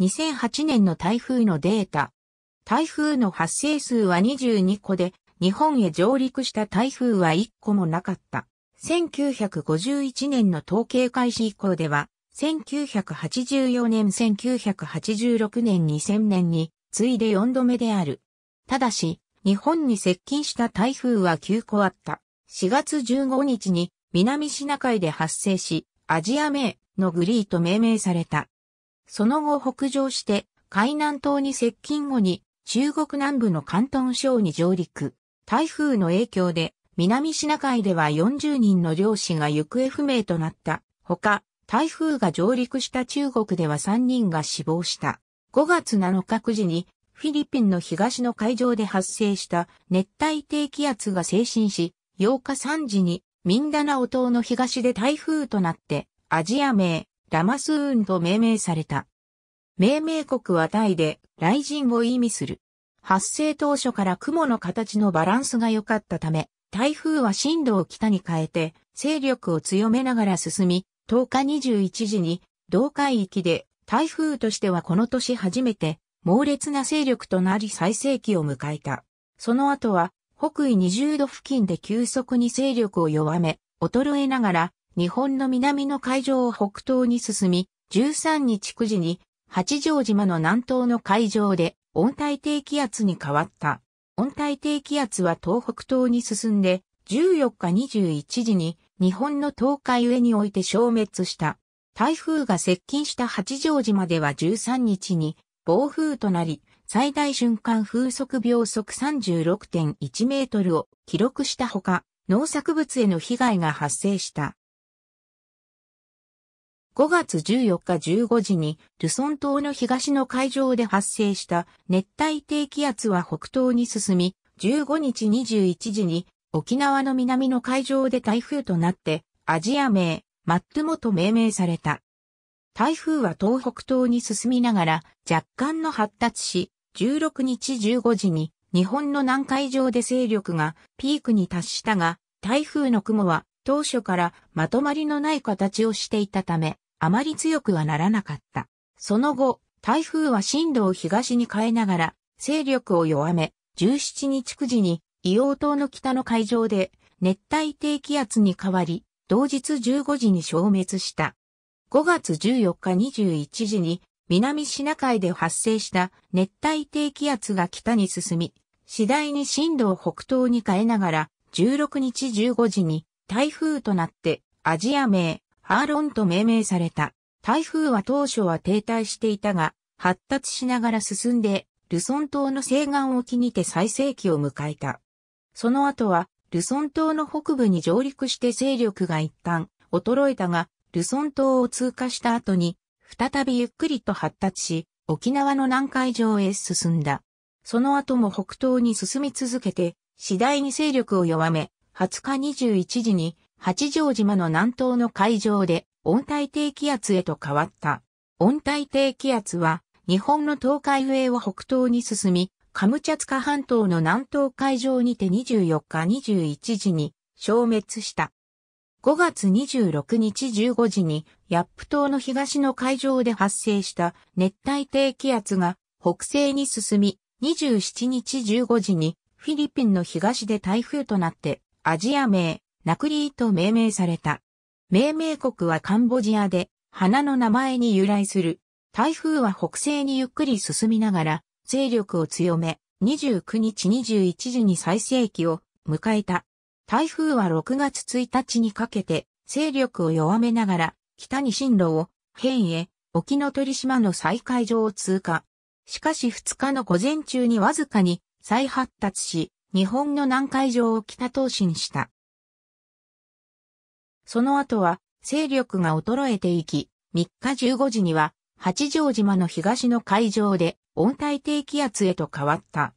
2008年の台風のデータ。台風の発生数は22個で、日本へ上陸した台風は1個もなかった。1951年の統計開始以降では、1984年、1986年、2000年に次いで4度目である。ただし、日本に接近した台風は9個あった。4月15日に南シナ海で発生し、アジア名のグリーと命名された。その後北上して、海南島に接近後に、中国南部の広東省に上陸。台風の影響で、南シナ海では40人の漁師が行方不明となった。ほか、台風が上陸した中国では3人が死亡した。5月7日9時に、フィリピンの東の海上で発生した熱帯低気圧が精神し、8日3時にミンダナオ島の東で台風となって、アジア名、ラマスーンと命名された。命名国はタイで、雷神を意味する。発生当初から雲の形のバランスが良かったため、台風は進路を北に変えて、勢力を強めながら進み、10日21時に、同海域で、台風としてはこの年初めて、猛烈な勢力となり最盛期を迎えた。その後は、北緯20度付近で急速に勢力を弱め、衰えながら、日本の南の海上を北東に進み、13日9時に八丈島の南東の海上で温帯低気圧に変わった。温帯低気圧は東北東に進んで、14日21時に日本の東海上において消滅した。台風が接近した八丈島では13日に暴風となり、最大瞬間風速秒速36.1メートルを記録したほか、農作物への被害が発生した。5月14日15時に、ルソン島の東の海上で発生した熱帯低気圧は北東に進み、15日21時に沖縄の南の海上で台風となって、アジア名、マットモと命名された。台風は東北東に進みながら若干の発達し、16日15時に日本の南海上で勢力がピークに達したが、台風の雲は当初からまとまりのない形をしていたため、あまり強くはならなかった。その後、台風は進路を東に変えながら、勢力を弱め、17日9時に、硫黄島の北の海上で、熱帯低気圧に変わり、同日15時に消滅した。5月14日21時に、南シナ海で発生した熱帯低気圧が北に進み、次第に進路を北東に変えながら、16日15時に台風となってアジア名アーロンと命名された。台風は当初は停滞していたが、発達しながら進んで、ルソン島の西岸沖にて最盛期を迎えた。その後は、ルソン島の北部に上陸して勢力が一旦衰えたが、ルソン島を通過した後に、再びゆっくりと発達し、沖縄の南海上へ進んだ。その後も北東に進み続けて、次第に勢力を弱め、20日21時に八丈島の南東の海上で温帯低気圧へと変わった。温帯低気圧は日本の東海上を北東に進み、カムチャツカ半島の南東海上にて24日21時に消滅した。5月26日15時にヤップ島の東の海上で発生した熱帯低気圧が北西に進み、27日15時にフィリピンの東で台風となってアジア名ナクリーと命名された。命名国はカンボジアで、花の名前に由来する。台風は北西にゆっくり進みながら、勢力を強め、29日21時に最盛期を迎えた。台風は6月1日にかけて、勢力を弱めながら、北に進路を、変へ、沖ノ鳥島の再海上を通過。しかし2日の午前中にわずかに再発達し、日本の南海上を北東進した。その後は勢力が衰えていき、3日15時には八丈島の東の海上で温帯低気圧へと変わった。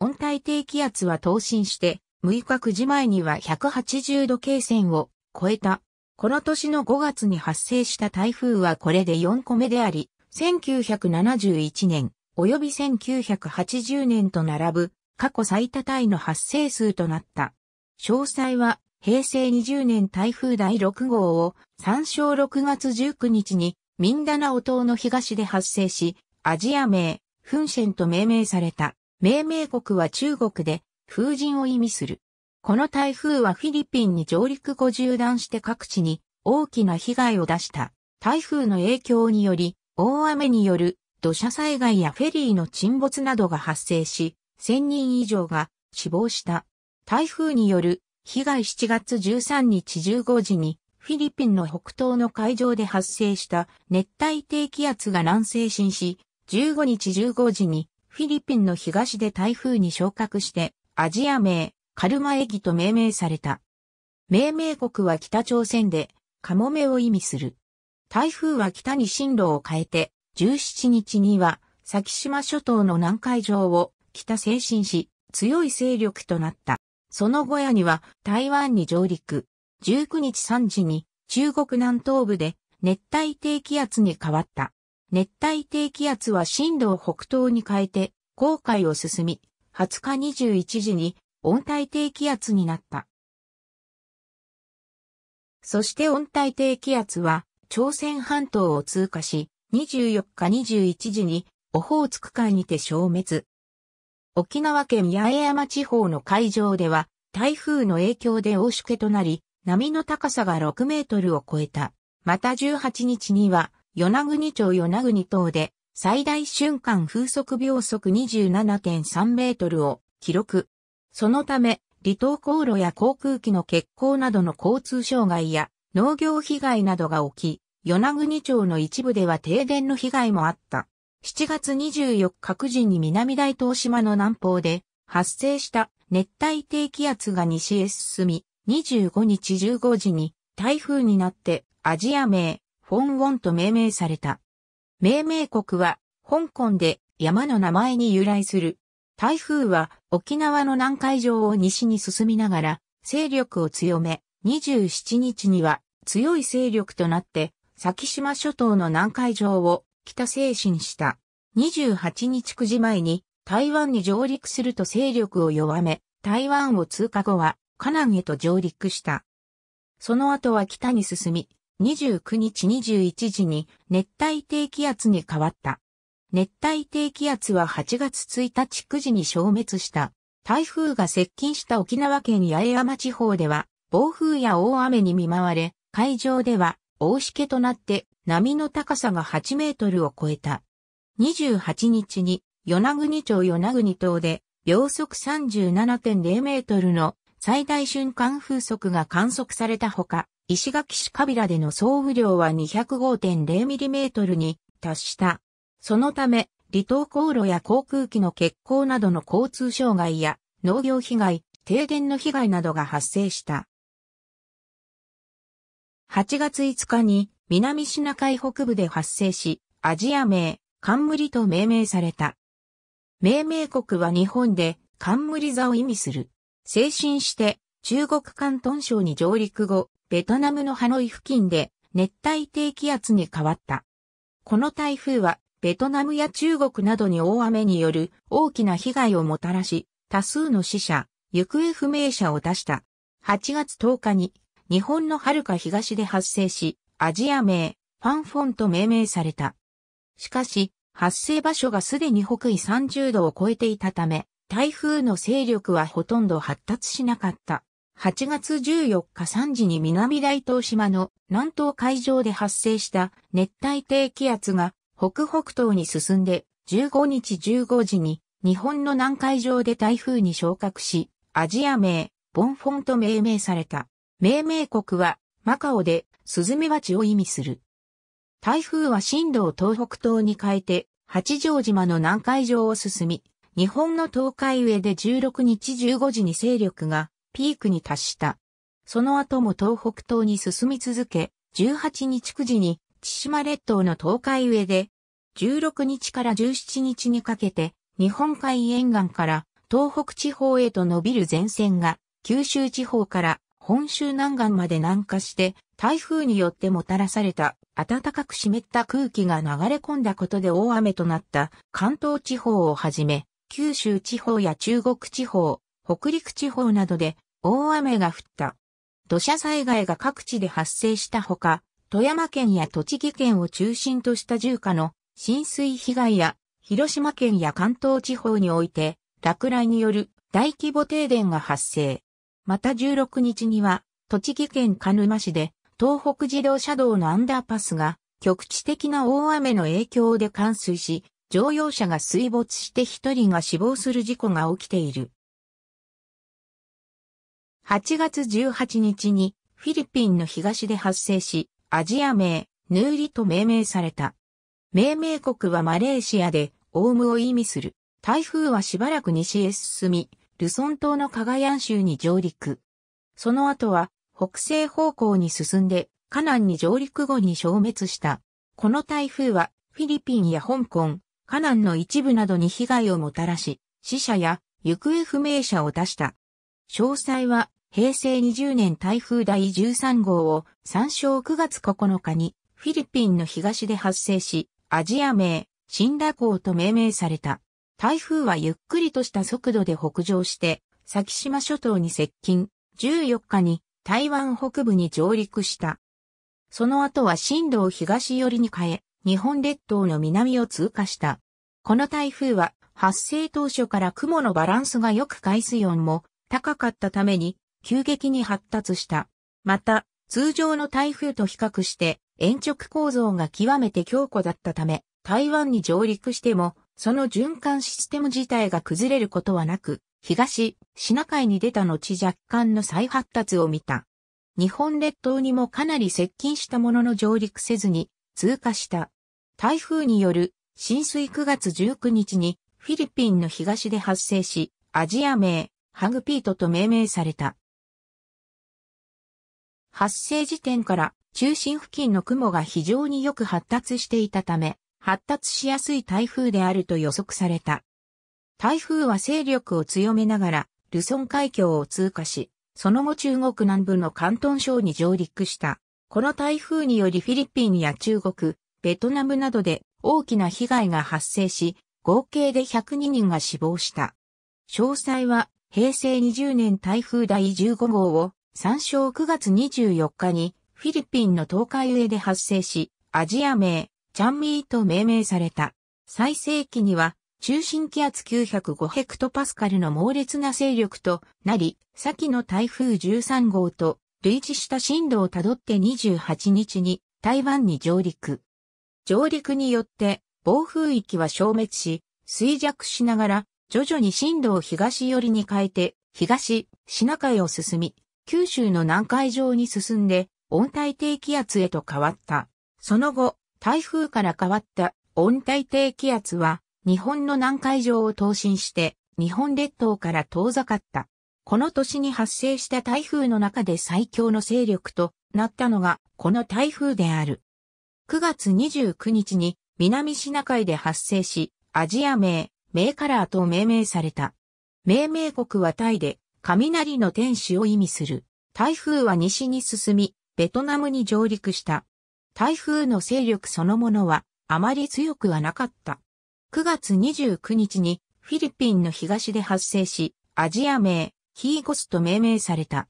温帯低気圧は東進して、6日9時前には180度経線を超えた。この年の5月に発生した台風はこれで4個目であり、1971年及び1980年と並ぶ過去最多タイの発生数となった。詳細は平成20年台風第6号を参照6月19日にミンダナオ島の東で発生し、アジア名、フンシェンと命名された。命名国は中国で、風神を意味する。この台風はフィリピンに上陸後縦断して各地に大きな被害を出した。台風の影響により、大雨による土砂災害やフェリーの沈没などが発生し、1000人以上が死亡した。台風による被害7月13日15時に、フィリピンの北東の海上で発生した熱帯低気圧が南西進し、15日15時にフィリピンの東で台風に昇格してアジア名カルマエギと命名された。命名国は北朝鮮でカモメを意味する。台風は北に進路を変えて17日には先島諸島の南海上を北西進し強い勢力となった。その後夜には台湾に上陸。19日3時に中国南東部で熱帯低気圧に変わった。熱帯低気圧は進路を北東に変えて、航海を進み、20日21時に温帯低気圧になった。そして温帯低気圧は朝鮮半島を通過し、24日21時にオホーツク海にて消滅。沖縄県八重山地方の海上では、台風の影響で大しけとなり、波の高さが6メートルを超えた。また18日には、与那国町与那国島で、最大瞬間風速秒速27.3メートルを記録。そのため、離島航路や航空機の欠航などの交通障害や農業被害などが起き、与那国町の一部では停電の被害もあった。7月24日各時に南大東島の南方で発生した熱帯低気圧が西へ進み、25日15時に台風になってアジア名、フォンウォンと命名された。命名国は香港で山の名前に由来する。台風は沖縄の南海上を西に進みながら勢力を強め、27日には強い勢力となって先島諸島の南海上を北精進した。28日9時前に台湾に上陸すると勢力を弱め、台湾を通過後は、河南へと上陸した。その後は北に進み、29日21時に熱帯低気圧に変わった。熱帯低気圧は8月1日9時に消滅した。台風が接近した沖縄県八重山地方では、暴風や大雨に見舞われ、海上では大しけとなって波の高さが8メートルを超えた。28日に与那国町与那国島で秒速37.0メートルの最大瞬間風速が観測されたほか、石垣市カビラでの総雨量は2 0 5 0トルに達した。そのため、離島航路や航空機の欠航などの交通障害や農業被害、停電の被害などが発生した。8月5日に南シナ海北部で発生し、アジア名、冠と命名された。命名国は日本で冠座を意味する。精神して中国関東省に上陸後、ベトナムのハノイ付近で熱帯低気圧に変わった。この台風はベトナムや中国などに大雨による大きな被害をもたらし、多数の死者、行方不明者を出した。8月10日に日本の遥か東で発生し、アジア名、ファンフォンと命名された。しかし、発生場所がすでに北緯30度を超えていたため、台風の勢力はほとんど発達しなかった。8月14日3時に南大東島の南東海上で発生した熱帯低気圧が北北東に進んで15日15時に日本の南海上で台風に昇格し、アジア名、ボンフォンと命名された。命名国は、マカオで、スズメバチを意味する。台風は進路を東北東に変えて、八丈島の南海上を進み、日本の東海上で16日15時に勢力がピークに達した。その後も東北東に進み続け、18日9時に千島列島の東海上で、16日から17日にかけて、日本海沿岸から東北地方へと伸びる前線が、九州地方から本州南岸まで南下して、台風によってもたらされた暖かく湿った空気が流れ込んだことで大雨となった関東地方をはじめ、九州地方や中国地方、北陸地方などで大雨が降った。土砂災害が各地で発生したほか、富山県や栃木県を中心とした住家の浸水被害や広島県や関東地方において落雷による大規模停電が発生。また16日には、栃木県鹿沼市で、東北自動車道のアンダーパスが、局地的な大雨の影響で冠水し、乗用車が水没して1人が死亡する事故が起きている。8月18日に、フィリピンの東で発生し、アジア名、ヌーリと命名された。命名国はマレーシアで、オウムを意味する。台風はしばらく西へ進み、ルソン島のカガヤン州に上陸。その後は、北西方向に進んで、カナンに上陸後に消滅した。この台風は、フィリピンや香港、カナンの一部などに被害をもたらし、死者や行方不明者を出した。詳細は、平成20年台風第13号を参照9月9日にフィリピンの東で発生し、アジア名、シンラ港と命名された。台風はゆっくりとした速度で北上して、先島諸島に接近、14日に台湾北部に上陸した。その後は進路を東寄りに変え、日本列島の南を通過した。この台風は発生当初から雲のバランスが良く海水温も高かったために急激に発達した。また、通常の台風と比較して、延直構造が極めて強固だったため、台湾に上陸してもその循環システム自体が崩れることはなく、東、シナ海に出た後若干の再発達を見た。日本列島にもかなり接近したものの上陸せずに通過した。台風による浸水9月19日にフィリピンの東で発生し、アジア名、ハグピートと命名された。発生時点から中心付近の雲が非常によく発達していたため、発達しやすい台風であると予測された。台風は勢力を強めながら、ルソン海峡を通過し、その後中国南部の広東省に上陸した。この台風によりフィリピンや中国、ベトナムなどで大きな被害が発生し、合計で102人が死亡した。詳細は平成20年台風第15号を参照9月24日にフィリピンの東海上で発生し、アジア名チャンミーと命名された。最盛期には、中心気圧905ヘクトパスカルの猛烈な勢力となり、先の台風13号と類似した進路をたどって28日に台湾に上陸。上陸によって暴風域は消滅し、衰弱しながら徐々に進路を東寄りに変えて、東、シナ海を進み、九州の南海上に進んで温帯低気圧へと変わった。その後、台風から変わった温帯低気圧は日本の南海上を投進して日本列島から遠ざかった。この年に発生した台風の中で最強の勢力となったのがこの台風である。9月29日に南シナ海で発生し、アジア名、名カラーと命名された。命名国はタイで、雷の天使を意味する。台風は西に進み、ベトナムに上陸した。台風の勢力そのものはあまり強くはなかった。9月29日にフィリピンの東で発生し、アジア名、ヒーゴスと命名された。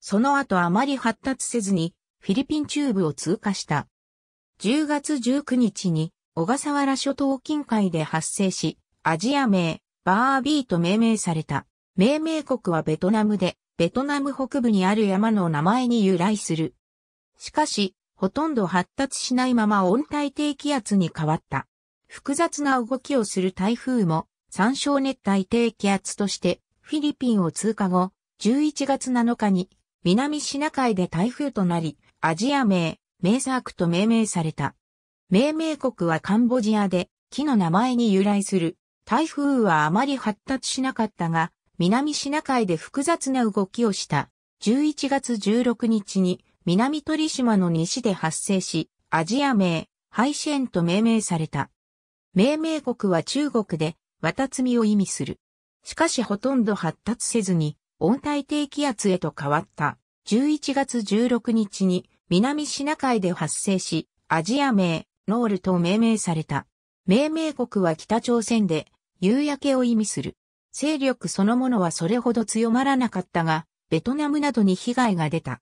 その後あまり発達せずにフィリピン中部を通過した。10月19日に小笠原諸島近海で発生し、アジア名、バービーと命名された。命名国はベトナムで、ベトナム北部にある山の名前に由来する。しかし、ほとんど発達しないまま温帯低気圧に変わった。複雑な動きをする台風も、参照熱帯低気圧として、フィリピンを通過後、11月7日に、南シナ海で台風となり、アジア名、名作と命名された。命名国はカンボジアで、木の名前に由来する。台風はあまり発達しなかったが、南シナ海で複雑な動きをした。11月16日に南鳥島の西で発生し、アジア名、ハイシェンと命名された。命名国は中国で、綿ミを意味する。しかしほとんど発達せずに、温帯低気圧へと変わった。11月16日に、南シナ海で発生し、アジア名、ノールと命名された。命名国は北朝鮮で、夕焼けを意味する。勢力そのものはそれほど強まらなかったが、ベトナムなどに被害が出た。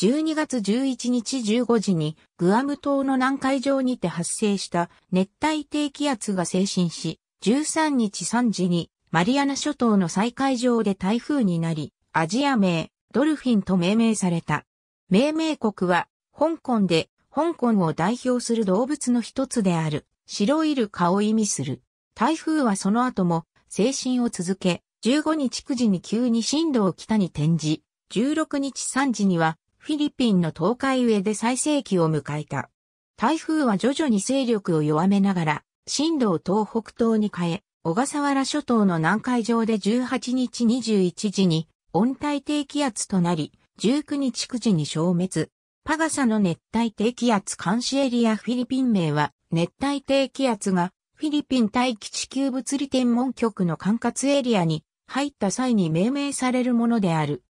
12月11日15時にグアム島の南海上にて発生した熱帯低気圧が精神し、13日3時にマリアナ諸島の再海上で台風になり、アジア名、ドルフィンと命名された。命名国は、香港で、香港を代表する動物の一つである、白イルカを意味する。台風はその後も、精神を続け、15日9時に急に震度を北に転じ、16日3時にはフィリピンの東海上で最盛期を迎えた。台風は徐々に勢力を弱めながら、進路を東北東に変え、小笠原諸島の南海上で18日21時に温帯低気圧となり、19日9時に消滅。パガサの熱帯低気圧監視エリアフィリピン名は熱帯低気圧がフィリピン大気地球物理天文局の管轄エリアに入った際に命名されるものである。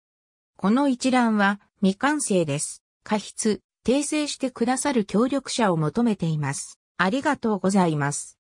この一覧は未完成です。過失、訂正してくださる協力者を求めています。ありがとうございます。